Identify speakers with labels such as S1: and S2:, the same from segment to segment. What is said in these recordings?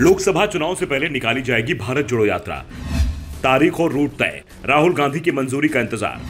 S1: लोकसभा चुनाव से पहले निकाली जाएगी भारत जोड़ो यात्रा तारीख और रूट तय राहुल गांधी की मंजूरी का इंतजार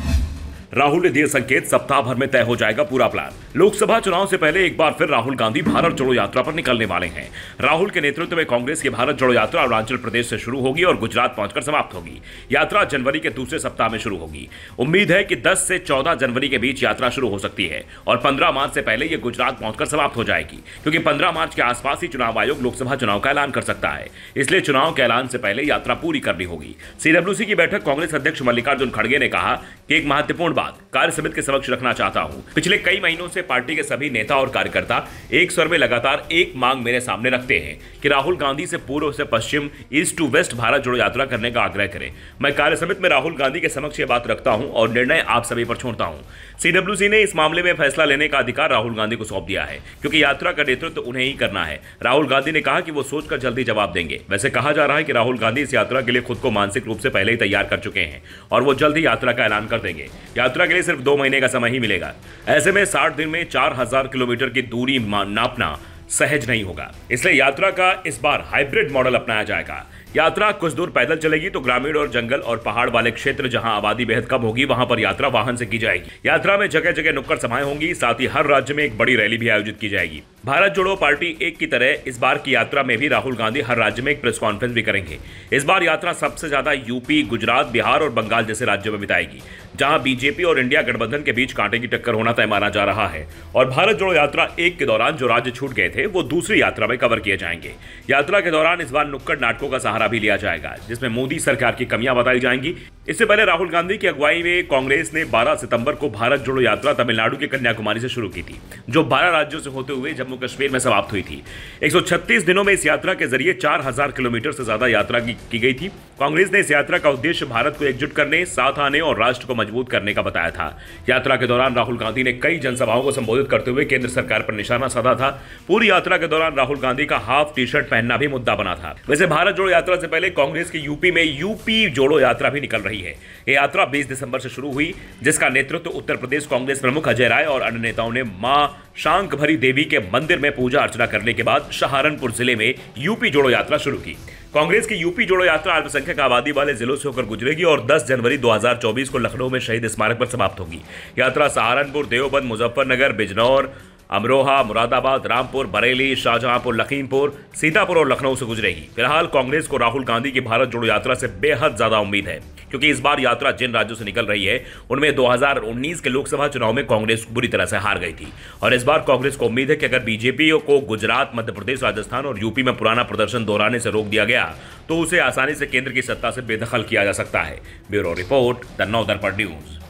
S1: राहुल ने दिए संकेत सप्ताह भर में तय हो जाएगा पूरा प्लान लोकसभा चुनाव से पहले एक बार फिर राहुल गांधी भारत जोड़ो यात्रा पर निकलने वाले हैं राहुल के नेतृत्व में कांग्रेस की भारत जोड़ो यात्रा अरुणाचल प्रदेश से शुरू होगी और गुजरात पहुंचकर समाप्त होगी यात्रा जनवरी के दूसरे सप्ताह में शुरू होगी उम्मीद है कि दस से चौदह जनवरी के बीच यात्रा शुरू हो सकती है और पंद्रह मार्च से पहले ये गुजरात पहुंचकर समाप्त हो जाएगी क्योंकि पंद्रह मार्च के आसपास ही चुनाव आयोग लोकसभा चुनाव का ऐलान कर सकता है इसलिए चुनाव के ऐलान से पहले यात्रा पूरी करनी होगी सीडब्ल्यूसी की बैठक कांग्रेस अध्यक्ष मल्लिकार्जुन खड़गे ने कहा कि एक महत्वपूर्ण बात कार्य समिति के समक्ष रखना चाहता हूँ पिछले कई महीनों से पार्टी के सभी नेता और कार्यकर्ता एक स्वर में लगातार एक मांग मेरे सामने रखते हैं कि राहुल गांधी से पूर्व से पश्चिम east to west Bharat Jodo Yatra करने का आग्रह करें मैं कार्य समिति में राहुल गांधी के समक्ष ये बात रखता हूँ और निर्णय आप सभी पर छोड़ता हूँ सीडब्ल्यूसी ने इस मामले में फैसला लेने का अधिकार राहुल गांधी को सौंप दिया है क्योंकि यात्रा का नेतृत्व उन्हें ही करना है राहुल गांधी ने कहा कि वो सोचकर जल्दी जवाब देंगे वैसे कहा जा रहा है कि राहुल गांधी इस यात्रा के लिए खुद को मानसिक रूप से पहले ही तैयार कर चुके हैं और वो जल्द ही यात्रा का ऐलान कर कर देंगे यात्रा के लिए सिर्फ दो महीने का समय ही मिलेगा ऐसे में साठ दिन में चार हजार किलोमीटर की दूरी नापना सहज नहीं होगा इसलिए यात्रा का इस बार हाइब्रिड मॉडल अपनाया जाएगा यात्रा कुछ दूर पैदल चलेगी तो ग्रामीण और जंगल और पहाड़ वाले क्षेत्र जहां आबादी बेहद कम होगी वहां पर यात्रा वाहन से की जाएगी यात्रा में जगह जगह नुक्कड़ सभाएं होंगी साथ ही हर राज्य में एक बड़ी रैली भी आयोजित की जाएगी भारत जोड़ो पार्टी एक की तरह इस बार की यात्रा में भी राहुल गांधी हर राज्य में एक प्रेस कॉन्फ्रेंस भी करेंगे इस बार यात्रा सबसे ज्यादा यूपी गुजरात बिहार और बंगाल जैसे राज्यों में बिताएगी जहां बीजेपी और इंडिया गठबंधन के बीच कांटे की टक्कर होना तय माना जा रहा है और भारत जोड़ो यात्रा एक के दौरान जो राज्य छूट गए थे वो दूसरी यात्रा में कवर किए जाएंगे यात्रा के दौरान इस बार नुक्कड़ नाटकों का सहारा भी लिया जाएगा जिसमें मोदी सरकार की कमियां बताई जाएंगी इससे पहले राहुल गांधी की अगुवाई में कांग्रेस ने 12 सितंबर को भारत जोड़ो यात्रा तमिलनाडु के कन्याकुमारी से शुरू की थी जो 12 राज्यों से होते हुए जम्मू कश्मीर में समाप्त हुई थी 136 दिनों में इस यात्रा के जरिए 4000 किलोमीटर से ज्यादा यात्रा की, की गई थी कांग्रेस ने इस यात्रा का उद्देश्य भारत को एकजुट करने साथ आने और राष्ट्र को मजबूत करने का बताया था यात्रा के दौरान राहुल गांधी ने कई जनसभाओं को संबोधित करते हुए केंद्र सरकार पर निशाना साधा था पूरी यात्रा के दौरान राहुल गांधी का हाफ टी शर्ट पहनना भी मुद्दा बना था वैसे भारत जोड़ो यात्रा से पहले कांग्रेस की यूपी में यूपी जोड़ो यात्रा भी निकल रही है ये यात्रा बीस दिसंबर से शुरू हुई जिसका नेतृत्व उत्तर प्रदेश कांग्रेस प्रमुख अजय राय और अन्य नेताओं ने शांक भरी देवी के मंदिर में पूजा अर्चना करने के बाद सहारनपुर जिले में यूपी जोड़ो यात्रा शुरू की कांग्रेस की यूपी जोड़ो यात्रा अल्पसंख्यक आबादी वाले जिलों से होकर गुजरेगी और 10 जनवरी 2024 को लखनऊ में शहीद स्मारक पर समाप्त होगी यात्रा सहारनपुर देवबंद मुजफ्फरनगर बिजनौर अमरोहा मुरादाबाद रामपुर बरेली शाहजहांपुर लखीमपुर सीतापुर और लखनऊ से गुजरेगी फिलहाल कांग्रेस को राहुल गांधी की भारत जोड़ो यात्रा से बेहद ज्यादा उम्मीद है क्योंकि इस बार यात्रा जिन राज्यों से निकल रही है उनमें 2019 के लोकसभा चुनाव में कांग्रेस बुरी तरह से हार गई थी और इस बार कांग्रेस को उम्मीद है कि अगर बीजेपी को गुजरात मध्य प्रदेश राजस्थान और यूपी में पुराना प्रदर्शन दोहराने से रोक दिया गया तो उसे आसानी से केंद्र की सत्ता से बेदखल किया जा सकता है ब्यूरो रिपोर्ट द नौ दर्पण न्यूज़